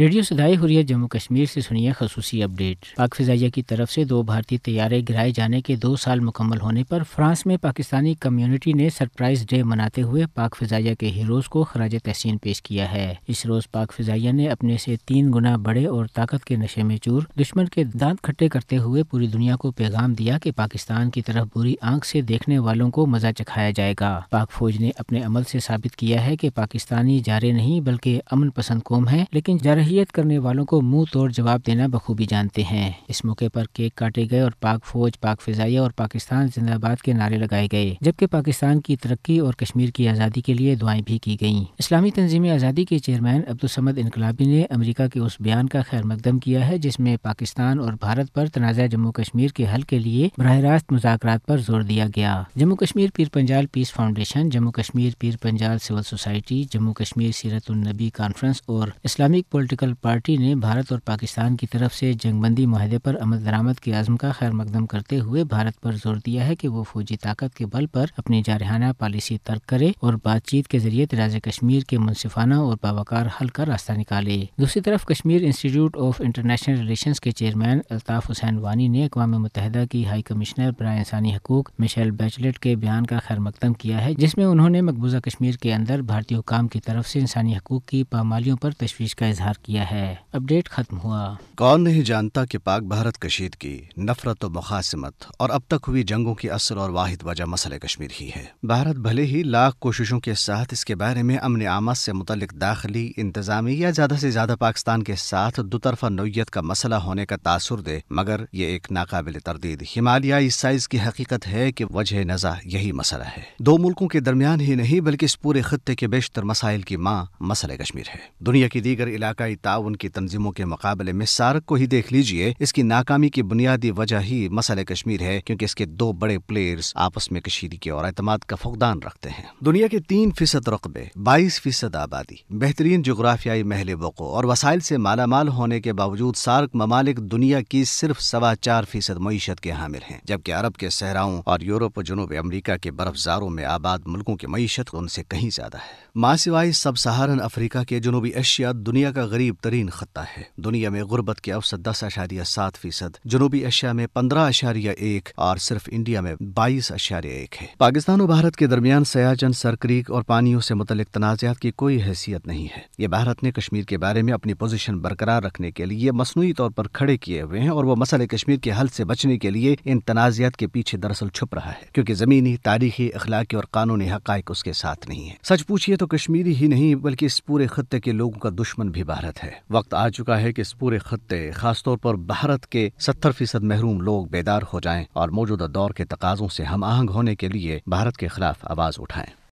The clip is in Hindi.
रेडियो सदाई हुई जम्मू कश्मीर से सुनिए खसूसी अपडेट पाक फिजाइया की तरफ से दो भारतीय तैयारे गिराए जाने के दो साल मुकम्मल होने पर फ्रांस में पाकिस्तानी कम्युनिटी ने सरप्राइज डे मनाते हुए पाक फिजाइया के हीरोज को खराज तहसीन पेश किया है इस रोज पाक फिजाइया ने अपने से तीन गुना बड़े और ताकत के नशे में चूर दुश्मन के दांत खट्टे करते हुए पूरी दुनिया को पैगाम दिया की पाकिस्तान की तरफ बुरी आंख ऐसी देखने वालों को मजा चखाया जाएगा पाक फौज ने अपने अमल ऐसी साबित किया है की पाकिस्तानी जारे नहीं बल्कि अमन पसंद कौम है लेकिन जारे अकराहियत करने वालों को मुंह तोड़ जवाब देना बखूबी जानते हैं इस मौके पर केक काटे गए और पाक फौज पाक फिजाइया और पाकिस्तान जिंदाबाद के नारे लगाए गए जबकि पाकिस्तान की तरक्की और कश्मीर की आज़ादी के लिए दुआएं भी की गयी इस्लामी तंजीम आज़ादी के चेयरमैन अब्दुलसमद इनकलाबी ने अमरीका के उस बयान का खैर मकदम किया है जिसमें पाकिस्तान और भारत पर तनाज़ा जम्मू कश्मीर के हल के लिए बरह रास्त मुजाकर पर जोर दिया गया Jammu Kashmir Pir Panjal peace foundation Jammu Kashmir Pir Panjal civil society Jammu Kashmir सीरतुलनबी कॉन्फ्रेंस और इस्लामिक पोलिटिक पॉलिटिकल पार्टी ने भारत और पाकिस्तान की तरफ से जंगबंदी माहदे पर अमल दरामद के आजम का खैर मकदम करते हुए भारत पर जोर दिया है कि वो फौजी ताकत के बल पर अपनी जारहाना पॉलिसी तर्क करे और बातचीत के जरिए तराज कश्मीर के मुनसिफाना और बाबाकार हल का रास्ता निकाले दूसरी तरफ Kashmir institute of international relation के चेयरमैन अल्ताफ हुसैन वानी ने अकवा मुतहदा की हाई कमिश्नर बरा इंसानी हकूक मिशेल बैचलेट के बयान का खैर मकदम किया है जिसमें उन्होंने मकबूजा कश्मीर के अंदर भारतीय हुकाम की तरफ से इंसानी हकूक की पामालियों पर तशवीश का इजहार किया है अपडेट खत्म हुआ कौन नहीं जानता कि पाक भारत कशीद की नफरत और मुखासमत और अब तक हुई जंगों की असल और वाहिद वजह मसले कश्मीर ही है भारत भले ही लाख कोशिशों के साथ इसके बारे में अमन आमद से मुतल दाखिली इंतजामी या ज्यादा से ज्यादा पाकिस्तान के साथ दोतरफा नोयत का मसला होने का तासर दे मगर ये एक नाकाबिल तरदीद इस साइज की हकीकत है कि वजह नजा यही मसला है दो मुल्कों के दरमियान ही नहीं बल्कि इस पूरे खत्े के बेशतर मसाइल की माँ मसले कश्मीर है दुनिया की दीगर इलाकाई ताउन की तंजीमों के मुकाबले में सार्क को ही देख लीजिए इसकी नाकामी की बुनियादी वजह ही मसले कश्मीर है क्योंकि इसके दो बड़े प्लेयर्स आपस में कशीदगी और अतमाद का फुकदान रखते हैं दुनिया के तीन फीसद रकबे बाईस फीसद आबादी बेहतरीन जोग्राफियाई महल वको और वसाइल से मालामाल होने के बावजूद सार्क ममालिक दुनिया की सिर्फ सवा चार फीसद मीशत के हामिल हैं जबकि अरब के सहराओं और यूरोप जनूब अमरीका के बर्फजारों में आबाद मुल्कों की मीशत उनसे कहीं ज्यादा है मासीवाई सब सहारन अफ्रीका के जनूबी एशिया दुनिया का गरीब तरीन खत्ता है दुनिया में गुर्बत के अवसर दस अशारिया सात फीसद जनूबी एशिया में पंद्रह अशारिया एक और सिर्फ इंडिया में बाईस अशारिया एक है पाकिस्तान और भारत के दरमियान सयाचन सरक्रीक और पानियों से मुतलिक तनाजात की कोई हैसियत नहीं है ये भारत ने कश्मीर के बारे में अपनी पोजिशन बरकरार रखने के लिए मसनू तौर पर खड़े किए हुए हैं और वो मसले कश्मीर के हल से बचने के लिए इन तनाजियात के पीछे दरअसल छुप रहा है क्योंकि जमीनी तारीखी अखलाकी और कानूनी हक उसके साथ नहीं है सच पूछिए तो कश्मीरी ही नहीं बल्कि इस पूरे खत्ते के लोगों का दुश्मन भी बाहर भारत है वक्त आ चुका है कि इस पूरे खत्े खासतौर पर भारत के सत्तर फीसद महरूम लोग बेदार हो जाएं और मौजूदा दौर के तकाजों से हम आहंग होने के लिए भारत के खिलाफ आवाज उठाएं